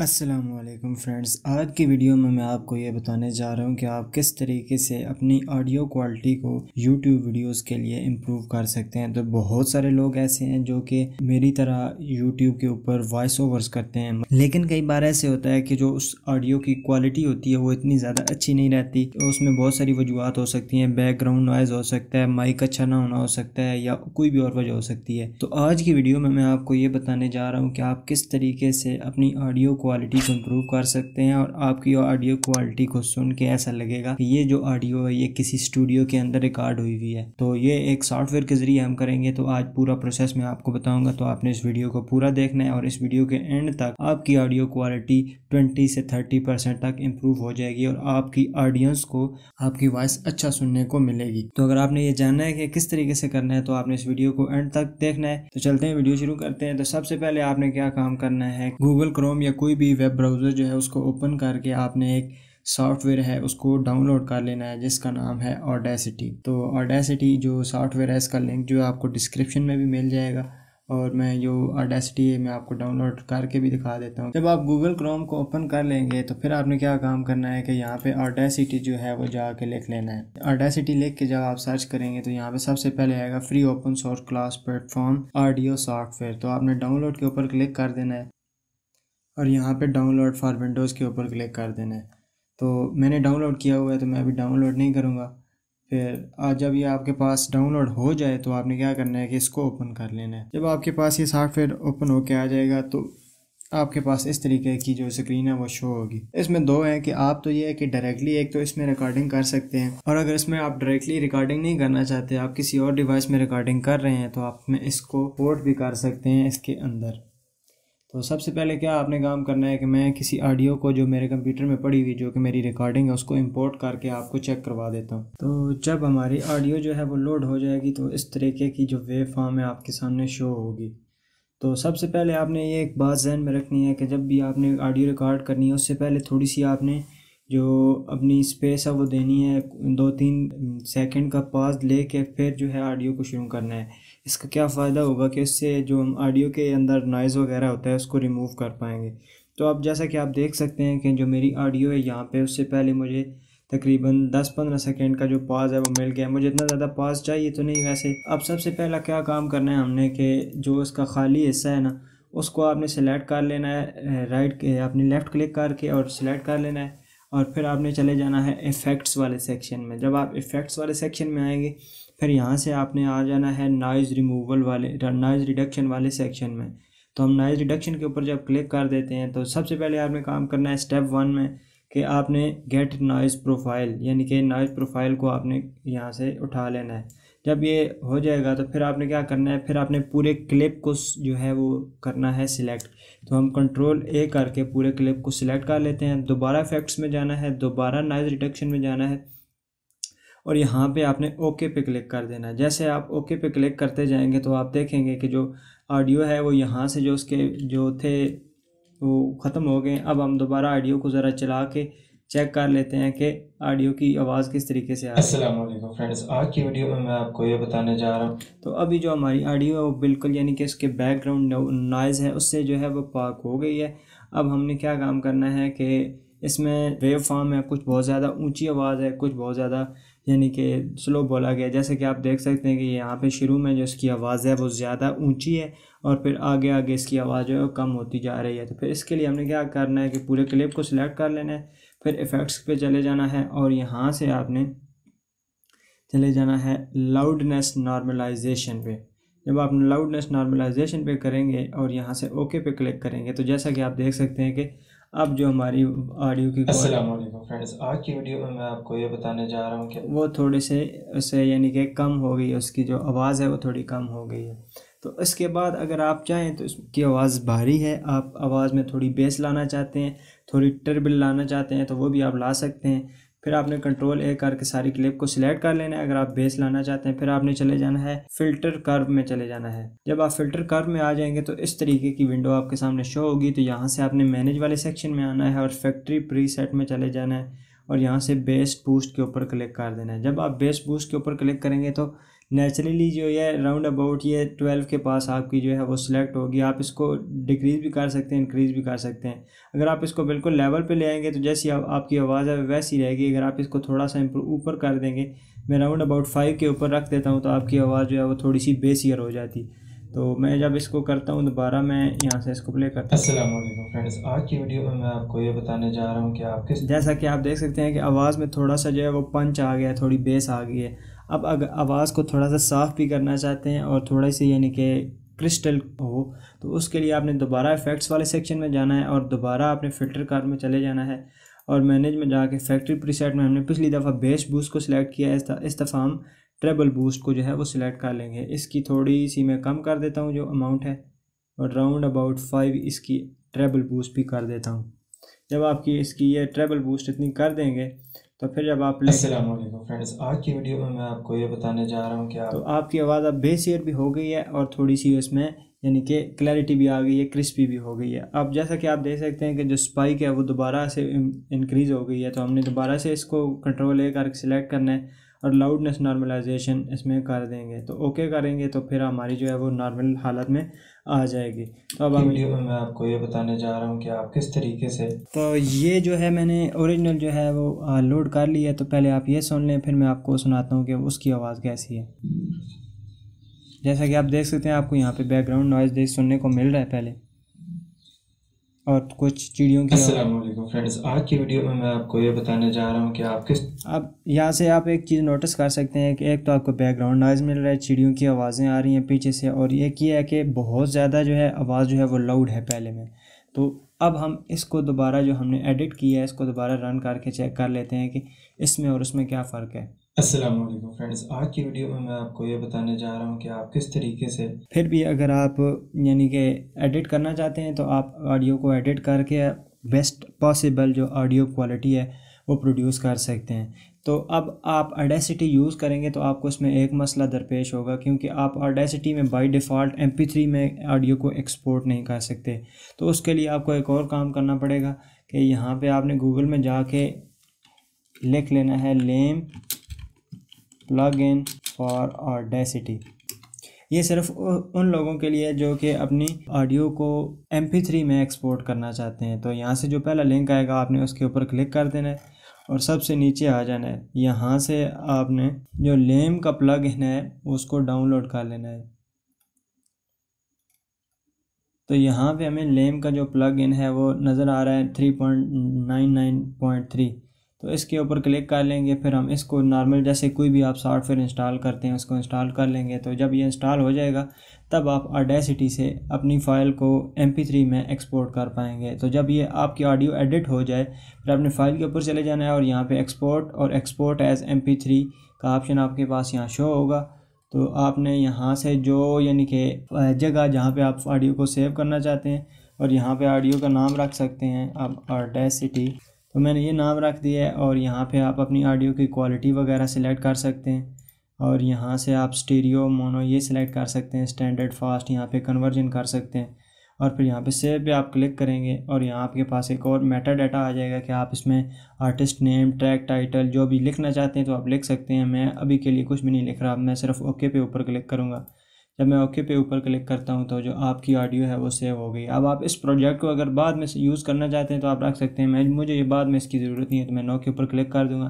Aslam friends आज की video में मैं आपको ये बताने जा रहा हूँ कि आप किस तरीके से अपनी ऑडियो क्वालिटी को YouTube वीडियोस के लिए इम्प्रूव कर सकते हैं तो बहुत सारे लोग ऐसे हैं जो कि मेरी तरह YouTube के ऊपर वॉइस ओवर्स करते हैं लेकिन कई बार ऐसे होता है कि जो उस ऑडियो की क्वालिटी होती है वो इतनी ज़्यादा अच्छी नहीं रहती तो उसमें बहुत सारी वजूहत हो सकती हैं बैकग्राउंड नॉइज़ हो सकता है माइक अच्छा ना होना हो सकता है या कोई भी और वजह हो सकती है तो आज की वीडियो में मैं आपको ये बताने जा रहा हूँ कि आप किस तरीके से अपनी ऑडियो क्वालिटी को इम्प्रूव कर सकते हैं और आपकी ऑडियो क्वालिटी को सुन के ऐसा लगेगा कि ये जो ऑडियो है ये किसी स्टूडियो के अंदर रिकॉर्ड हुई हुई है तो ये एक सॉफ्टवेयर के ज़रिए हम करेंगे तो आज पूरा प्रोसेस मैं आपको बताऊंगा तो आपने इस वीडियो को पूरा देखना है और इस वीडियो के एंड तक आपकी ऑडियो क्वालिटी ट्वेंटी से थर्टी परसेंट तक इम्प्रूव हो जाएगी और आपकी ऑडियंस को आपकी वॉइस अच्छा सुनने को मिलेगी तो अगर आपने ये जानना है कि किस तरीके से करना है तो आपने इस वीडियो को एंड तक देखना है तो चलते हैं वीडियो शुरू करते हैं तो सबसे पहले आपने क्या काम करना है गूगल क्रोम या कोई कोई भी वेब ब्राउज़र जो है उसको ओपन करके आपने एक सॉफ्टवेयर है उसको डाउनलोड कर लेना है जिसका नाम है ऑडेसिटी तो ऑडेसिटी जो सॉफ्टवेयर है इसका लिंक जो आपको डिस्क्रिप्शन में भी मिल जाएगा और मैं जो ऑडेसिटी है मैं आपको डाउनलोड करके भी दिखा देता हूँ जब आप गूगल क्रोम को ओपन कर लेंगे तो फिर आपने क्या काम करना है कि यहाँ पे ऑडेसिटी जो है वो जाके लिख लेना है ऑडेसिटी लिख के जब आप सर्च करेंगे तो यहाँ पे सबसे पहले आएगा free open source cross platform audio software तो आपने डाउनलोड के ऊपर क्लिक कर देना है और यहाँ पे डाउनलोड फॉर विंडोज़ के ऊपर क्लिक कर देना है तो मैंने डाउनलोड किया हुआ है तो मैं अभी डाउनलोड नहीं करूँगा फिर आज जब ये आपके पास डाउनलोड हो जाए तो आपने क्या करना है कि इसको ओपन कर लेना है जब आपके पास ये सॉफ्टवेयर ओपन होके आ जाएगा तो आपके पास इस तरीके की जो स्क्रीन है वो शो होगी इसमें दो है कि आप तो ये है कि डायरेक्टली एक तो इसमें रिकॉर्डिंग कर सकते हैं और अगर इसमें आप डायरेक्टली रिकॉर्डिंग नहीं करना चाहते आप किसी और डिवाइस में रिकॉर्डिंग कर रहे हैं तो आप में इसको पोर्ट भी कर सकते हैं इसके अंदर तो सबसे पहले क्या आपने काम करना है कि मैं किसी ऑडियो को जो मेरे कंप्यूटर में पड़ी हुई जो कि मेरी रिकॉर्डिंग है उसको इंपोर्ट करके आपको चेक करवा देता हूँ तो जब हमारी ऑडियो जो है वो लोड हो जाएगी तो इस तरीके की जो वेव फॉर्म है आपके सामने शो होगी तो सबसे पहले आपने ये एक बात जहन में रखनी है कि जब भी आपने ऑडियो रिकॉर्ड करनी है उससे पहले थोड़ी सी आपने जो अपनी स्पेस है वो देनी है दो तीन सेकेंड का पास ले फिर जो है ऑडियो को शुरू करना है इसका क्या फ़ायदा होगा कि इससे जो हम ऑडियो के अंदर नॉइज़ वगैरह होता है उसको रिमूव कर पाएंगे तो अब जैसा कि आप देख सकते हैं कि जो मेरी ऑडियो है यहाँ पे उससे पहले मुझे तकरीबन 10-15 सेकेंड का जो पॉज है वो मिल गया मुझे इतना ज़्यादा पॉज चाहिए तो नहीं वैसे अब सबसे पहला क्या काम करना है हमने कि जो इसका खाली हिस्सा है ना उसको आपने सेलेक्ट कर लेना है राइट आपने लेफ़्ट क्लिक करके और सिलेक्ट कर लेना है और फिर आपने चले जाना है इफ़ेक्ट्स वाले सेक्शन में जब आप इफ़ेक्ट्स वाले सेक्शन में आएंगे फिर यहाँ से आपने आ जाना है नॉइज़ रिमूवल वाले नॉइज़ रिडक्शन वाले सेक्शन में तो हम नॉइज़ रिडक्शन के ऊपर जब क्लिक कर देते हैं तो सबसे पहले आपने काम करना है स्टेप वन में कि आपने गेट नॉइज़ प्रोफाइल यानी कि नॉइज़ प्रोफाइल को आपने यहाँ से उठा लेना है जब ये हो जाएगा तो फिर आपने क्या करना है फिर आपने पूरे क्लिप को जो है वो करना है सिलेक्ट तो हम कंट्रोल ए करके पूरे क्लिप को सिलेक्ट कर लेते हैं दोबारा इफेक्ट्स में जाना है दोबारा नॉइज़ रिडक्शन में जाना है और यहाँ पे आपने ओके पे क्लिक कर देना है जैसे आप ओके पे क्लिक करते जाएंगे तो आप देखेंगे कि जो ऑडियो है वो यहाँ से जो उसके जो थे वो ख़त्म हो गए अब हम दोबारा ऑडियो को ज़रा चला के चेक कर लेते हैं कि ऑडियो की आवाज़ किस तरीके से आ रही फ्रेंड्स आज की वीडियो में मैं आपको ये बताने जा रहा हूँ तो अभी जो हमारी ऑडियो है वो बिल्कुल यानी कि उसके बैकग्राउंड नॉइज़ है उससे जो है वो पाक हो गई है अब हमने क्या काम करना है कि इसमें वेव फॉर्म है कुछ बहुत ज़्यादा ऊंची आवाज़ है कुछ बहुत ज़्यादा यानी कि स्लो बोला गया जैसे कि आप देख सकते हैं कि यहाँ पे शुरू में जो इसकी आवाज़ है वो ज़्यादा ऊंची है और फिर आगे आगे इसकी आवाज़ जो है कम होती जा रही है तो फिर इसके लिए हमने क्या करना है कि पूरे क्लिप को सिलेक्ट कर लेना है फिर इफ़ेक्ट्स पे चले जाना है और यहाँ से आपने चले जाना है लाउडनेस नॉर्मलाइजेशन पर जब आप लाउडनेस नॉर्मलाइजेशन पर करेंगे और यहाँ से ओके पे क्लिक करेंगे तो जैसा कि आप देख सकते हैं कि अब जो हमारी ऑडियो की फ्रेंड्स आज की वीडियो में मैं आपको ये बताने जा रहा हूँ कि वो थोड़े से उसे यानी कि कम हो गई है उसकी जो आवाज़ है वो थोड़ी कम हो गई है तो इसके बाद अगर आप चाहें तो इसकी आवाज़ भारी है आप आवाज़ में थोड़ी बेस लाना चाहते हैं थोड़ी टर्बिल लाना चाहते हैं तो वो भी आप ला सकते हैं फिर आपने कंट्रोल ए करके सारी क्लिप को सिलेक्ट कर लेना है अगर आप बेस लाना चाहते हैं फिर आपने चले जाना है फिल्टर कर्व में चले जाना है जब आप फिल्टर कर्व में आ जाएंगे तो इस तरीके की विंडो आपके सामने शो होगी तो यहाँ से आपने मैनेज वाले सेक्शन में आना है और फैक्ट्री प्री में चले जाना है और यहाँ से बेस बूस्ट के ऊपर क्लिक कर देना है जब आप बेस बूस्ट के ऊपर क्लिक करेंगे तो नेचुरली जो है राउंड अबाउट ये ट्वेल्व के पास आपकी जो है वो सिलेक्ट होगी आप इसको डिक्रीज़ भी कर सकते हैं इंक्रीज़ भी कर सकते हैं अगर आप इसको बिल्कुल लेवल पे ले आएंगे तो जैसी आप, आपकी आवाज़ है वैसी रहेगी अगर आप इसको थोड़ा सा ऊपर कर देंगे मैं राउंड अबाउट फाइव के ऊपर रख देता हूँ तो आपकी आवाज़ जो है वो थोड़ी सी बेसियर हो जाती तो मैं जब इसको करता हूँ दोबारा मैं यहाँ से इसको प्ले करता हूँ फ्रेंड्स आज की वीडियो में मैं आपको ये बताने जा रहा हूँ कि आप किस जैसा कि आप देख सकते हैं कि आवाज़ में थोड़ा सा जो है वो पंच आ गया थोड़ी बेस आ गई है अब अगर आवाज़ को थोड़ा सा साफ़ भी करना चाहते हैं और थोड़ी सी यानी कि क्रिस्टल हो तो उसके लिए आपने दोबारा इफ़ेक्ट्स वाले सेक्शन में जाना है और दोबारा आपने फ़िल्टर कार में चले जाना है और मैनेज में जाके फैक्ट्री प्रीसेट में हमने पिछली दफ़ा बेस बूस्ट को सिलेक्ट किया है इस दफ़ा हम ट्रेबल बूस्ट को जो है वो सिलेक्ट कर लेंगे इसकी थोड़ी सी मैं कम कर देता हूँ जो अमाउंट है और राउंड अबाउट फाइव इसकी ट्रेबल बूस्ट भी कर देता हूँ जब आपकी इसकी ये ट्रेबल बूस्ट इतनी कर देंगे तो फिर जब आप फ्रेंड्स आज की वीडियो में मैं आपको ये बताने जा रहा हूँ कि आप तो आपकी आवाज़ अब बेसियर भी हो गई है और थोड़ी सी उसमें यानी कि क्लैरिटी भी आ गई है क्रिस्पी भी हो गई है अब जैसा कि आप देख सकते हैं कि जो स्पाइक है वो दोबारा से इंक्रीज़ हो गई है तो हमने दोबारा से इसको कंट्रोल ए करके सिलेक्ट करना है और लाउडनेस नॉर्मलाइजेशन इसमें कर देंगे तो ओके करेंगे तो फिर हमारी जो है वो नॉर्मल हालत में आ जाएगी तो अब वीडियो में मैं आपको ये बताने जा रहा हूँ कि आप किस तरीके से तो ये जो है मैंने ओरिजिनल जो है वो लोड कर लिया है तो पहले आप ये सुन लें फिर मैं आपको सुनाता हूँ कि उसकी आवाज़ कैसी है जैसा कि आप देख सकते हैं आपको यहाँ पे बैकग्राउंड नॉइज़ देख सुनने को मिल रहा है पहले और कुछ चिड़ियों की फ्रेंड्स आज की वीडियो में मैं आपको ये बताने जा रहा हूँ कि आप किस अब यहाँ से आप एक चीज़ नोटिस कर सकते हैं कि एक तो आपको बैकग्राउंड नॉइज़ मिल रहा है चिड़ियों की आवाज़ें आ रही हैं पीछे से और एक ये है कि बहुत ज़्यादा जो है आवाज़ जो है वो लाउड है पहले में तो अब हम इसको दोबारा जो हमने एडिट किया है इसको दोबारा रन करके चेक कर लेते हैं कि इसमें और उसमें क्या फ़र्क है असलम फ्रेंड्स आज की वीडियो में मैं आपको ये बताने जा रहा हूँ कि आप किस तरीके से फिर भी अगर आप यानी कि एडिट करना चाहते हैं तो आप ऑडियो को एडिट करके बेस्ट पॉसिबल जो ऑडियो क्वालिटी है वो प्रोड्यूस कर सकते हैं तो अब आप अडेसिटी यूज़ करेंगे तो आपको इसमें एक मसला दरपेश होगा क्योंकि आप अडेसिटी में बाई डिफ़ॉल्ट एम थ्री में ऑडियो को एक्सपोर्ट नहीं कर सकते तो उसके लिए आपको एक और काम करना पड़ेगा कि यहाँ पर आपने गूगल में जाके लिख लेना है LAME plug in for Audacity ये सिर्फ उन लोगों के लिए जो कि अपनी ऑडियो को एम थ्री में एक्सपोर्ट करना चाहते हैं तो यहाँ से जो पहला लिंक आएगा आपने उसके ऊपर क्लिक कर देना है और सबसे नीचे आ जाना है यहाँ से आपने जो लेम का प्लग इन है उसको डाउनलोड कर लेना है तो यहाँ पे हमें लेम का जो प्लग इन है वो नज़र आ रहा है three point nine nine point three तो इसके ऊपर क्लिक कर लेंगे फिर हम इसको नॉर्मल जैसे कोई भी आप सॉफ्टवेयर इंस्टॉल करते हैं उसको इंस्टॉल कर लेंगे तो जब ये इंस्टॉल हो जाएगा तब आप ऑडेसिटी से अपनी फ़ाइल को एम थ्री में एक्सपोर्ट कर पाएंगे तो जब ये आपकी ऑडियो एडिट हो जाए फिर आपने फ़ाइल के ऊपर चले जाना है और यहाँ पर एक्सपोर्ट और एक्सपोर्ट एज़ एम थ्री का ऑप्शन आपके पास यहाँ शो होगा तो आपने यहाँ से जो यानी कि जगह जहाँ पे आप ऑडियो को सेव करना चाहते हैं और यहाँ पे ऑडियो का नाम रख सकते हैं आप ऑडेसिटी तो मैंने ये नाम रख दिया है और यहाँ पे आप अपनी ऑडियो की क्वालिटी वगैरह सिलेक्ट कर सकते हैं और यहाँ से आप स्टीरियो मोनो ये सिलेक्ट कर सकते हैं स्टैंडर्ड फास्ट यहाँ पे कन्वर्जन कर सकते हैं और फिर यहाँ पे सेव पे आप क्लिक करेंगे और यहाँ आपके पास एक और मेटा डाटा आ जाएगा कि आप इसमें आर्टिस्ट नेम ट्रैक टाइटल जो भी लिखना चाहते हैं तो आप लिख सकते हैं मैं अभी के लिए कुछ भी नहीं लिख रहा मैं सिर्फ ओके पे ऊपर क्लिक करूँगा जब मैं ओके पे ऊपर क्लिक करता हूँ तो जो आपकी ऑडियो है वो सेव हो गई अब आप इस प्रोजेक्ट को अगर बाद में यूज़ करना चाहते हैं तो आप रख सकते हैं मैं मुझे ये बाद में इसकी ज़रूरत नहीं है तो मैं नो के ऊपर क्लिक कर दूँगा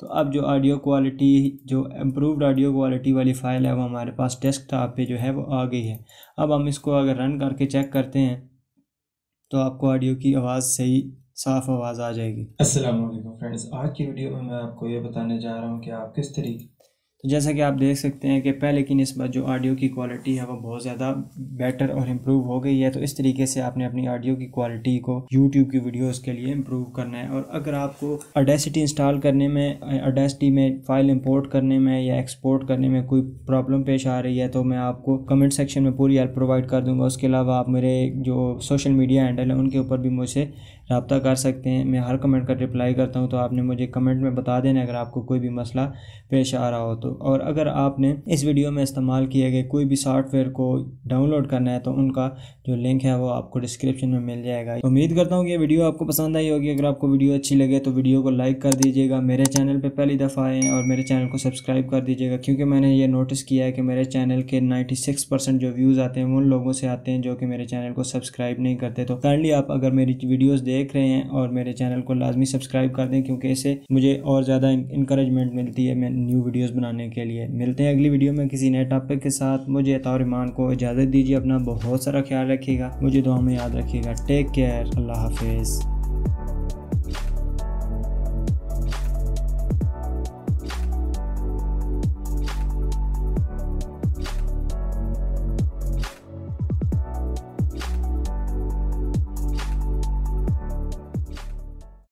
तो अब जो ऑडियो क्वालिटी जो इम्प्रूवड ऑडियो क्वालिटी वाली फ़ाइल है वो हमारे पास टॉप पर जो है वो आ गई है अब हम इसको अगर रन करके चेक करते हैं तो आपको ऑडियो की आवाज़ सही साफ़ आवाज़ आ जाएगी असलम फ्रेंड्स आज की वीडियो में मैं आपको ये बताने जा रहा हूँ कि आप किस तरीके तो जैसा कि आप देख सकते हैं कि पहले की नस्बत जो ऑडियो की क्वालिटी है वो बहुत ज़्यादा बेटर और इम्प्रूव हो गई है तो इस तरीके से आपने अपनी ऑडियो की क्वालिटी को यूट्यूब की वीडियोज़ के लिए इम्प्रूव करना है और अगर आपको अडेसिटी इंस्टॉल करने में अडेसिटी में फाइल इम्पोर्ट करने में या एक्सपोर्ट करने में कोई प्रॉब्लम पेश आ रही है तो मैं आपको कमेंट सेक्शन में पूरी हेल्प प्रोवाइड कर दूँगा उसके अलावा आप मेरे जो सोशल मीडिया हैंडल है उनके ऊपर भी मुझे रबता कर सकते हैं मैं हर कमेंट का रिप्लाई करता हूँ तो आपने मुझे कमेंट में बता देना अगर आपको कोई भी मसला पेश आ रहा हो तो और अगर आपने इस वीडियो में इस्तेमाल किए गए कोई भी सॉफ्टवेयर को डाउनलोड करना है तो उनका जो लिंक है वो आपको डिस्क्रिप्शन में मिल जाएगा उम्मीद करता हूँ कि ये वीडियो आपको पसंद आई होगी अगर आपको वीडियो अच्छी लगे तो वीडियो को लाइक कर दीजिएगा मेरे चैनल पर पहली दफ़ा आए और मेरे चैनल को सब्सक्राइब कर दीजिएगा क्योंकि मैंने ये नोटिस किया है कि मेरे चैनल के नाइन्टी परसेंट जो व्यूज़ आते हैं उन लोगों से आते हैं जो कि मेरे चैनल को सब्सक्राइब नहीं करते तो काइंडली आप अगर मेरी वीडियोज़ देख देख रहे हैं और मेरे चैनल को लाजमी सब्सक्राइब कर दें क्योंकि इससे मुझे और ज़्यादा इंकरेजमेंट मिलती है मैं न्यू वीडियोज़ बनाने के लिए मिलते हैं अगली वीडियो में किसी नए टॉपिक के साथ मुझे अतारमान को इजाज़त दीजिए अपना बहुत सारा ख्याल रखिएगा मुझे दुआ में याद रखिएगा टेक केयर अल्लाह हाफिज़